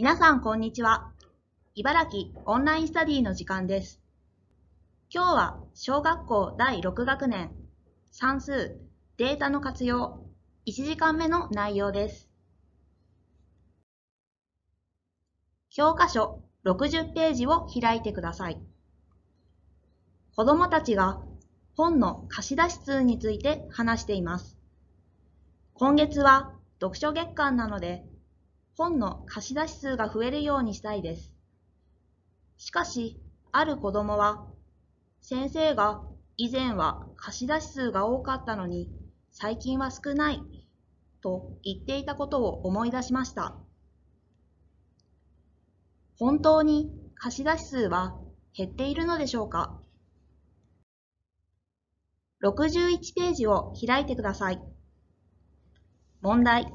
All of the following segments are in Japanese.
皆さん、こんにちは。茨城オンラインスタディの時間です。今日は小学校第6学年算数データの活用1時間目の内容です。教科書60ページを開いてください。子どもたちが本の貸し出し数について話しています。今月は読書月間なので本の貸し出し数が増えるようにしたいです。しかし、ある子供は、先生が以前は貸し出し数が多かったのに、最近は少ない、と言っていたことを思い出しました。本当に貸し出し数は減っているのでしょうか61ページを開いてください。問題。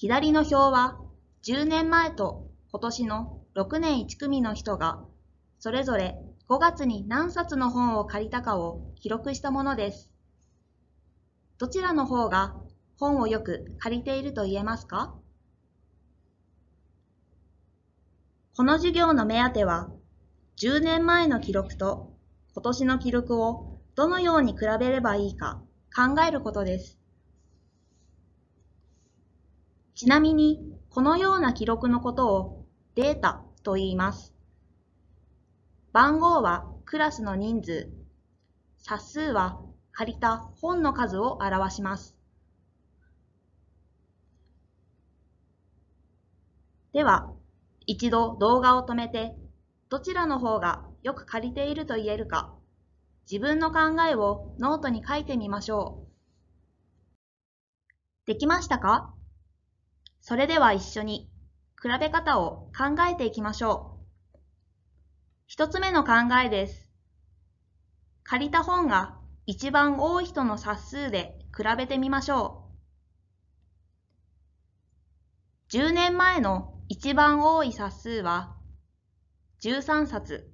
左の表は10年前と今年の6年1組の人がそれぞれ5月に何冊の本を借りたかを記録したものです。どちらの方が本をよく借りていると言えますかこの授業の目当ては10年前の記録と今年の記録をどのように比べればいいか考えることです。ちなみに、このような記録のことをデータと言います。番号はクラスの人数、冊数は借りた本の数を表します。では、一度動画を止めて、どちらの方がよく借りていると言えるか、自分の考えをノートに書いてみましょう。できましたかそれでは一緒に比べ方を考えていきましょう。一つ目の考えです。借りた本が一番多い人の冊数で比べてみましょう。10年前の一番多い冊数は13冊。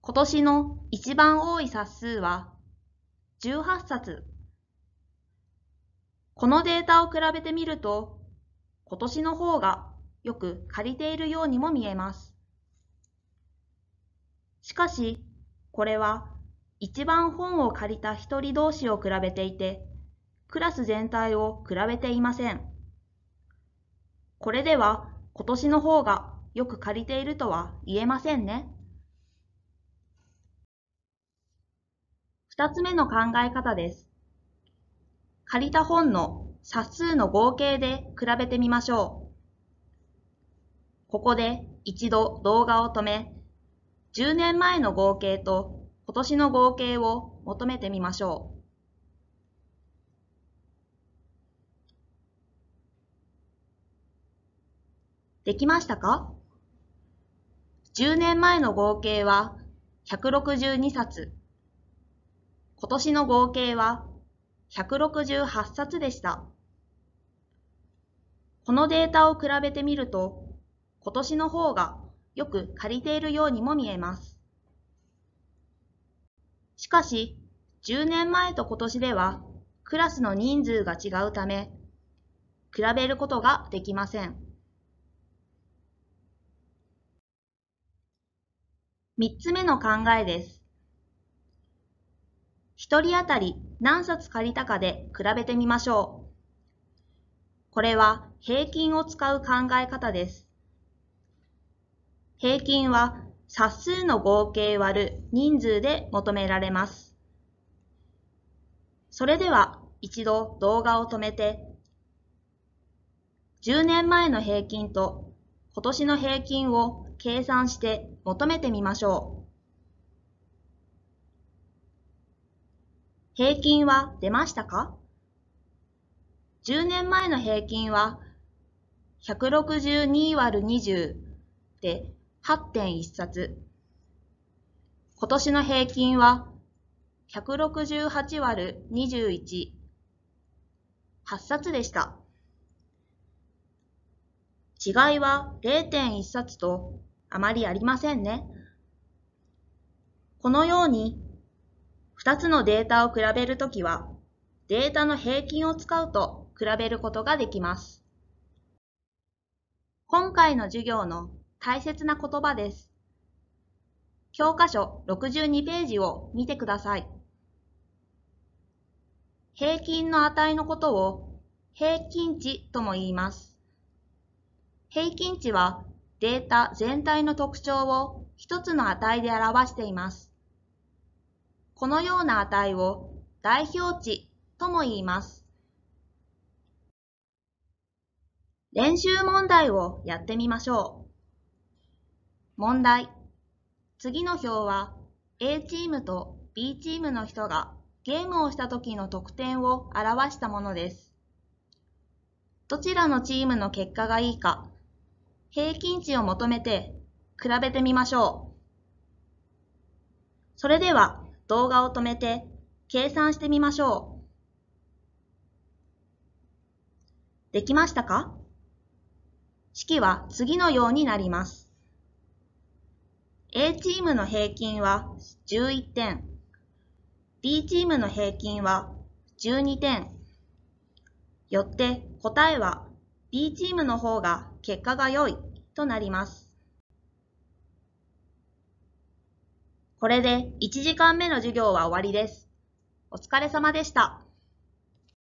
今年の一番多い冊数は18冊。このデータを比べてみると、今年の方がよく借りているようにも見えます。しかし、これは一番本を借りた一人同士を比べていて、クラス全体を比べていません。これでは今年の方がよく借りているとは言えませんね。二つ目の考え方です。借りた本の冊数の合計で比べてみましょう。ここで一度動画を止め、10年前の合計と今年の合計を求めてみましょう。できましたか ?10 年前の合計は162冊。今年の合計は168冊でした。このデータを比べてみると、今年の方がよく借りているようにも見えます。しかし、10年前と今年ではクラスの人数が違うため、比べることができません。3つ目の考えです。1人当たり何冊借りたかで比べてみましょう。これは平均を使う考え方です。平均は冊数の合計割る人数で求められます。それでは一度動画を止めて、10年前の平均と今年の平均を計算して求めてみましょう。平均は出ましたか ?10 年前の平均は 162÷20 で8.1冊。今年の平均は 168÷21 8冊でした。違いは0.1冊とあまりありませんね。このように2つのデータを比べるときは、データの平均を使うと比べることができます。今回の授業の大切な言葉です。教科書62ページを見てください。平均の値のことを平均値とも言います。平均値はデータ全体の特徴を一つの値で表しています。このような値を代表値とも言います。練習問題をやってみましょう。問題。次の表は A チームと B チームの人がゲームをした時の得点を表したものです。どちらのチームの結果がいいか、平均値を求めて比べてみましょう。それでは動画を止めて計算してみましょう。できましたか式は次のようになります。A チームの平均は11点、B チームの平均は12点。よって答えは B チームの方が結果が良いとなります。これで1時間目の授業は終わりです。お疲れ様でした。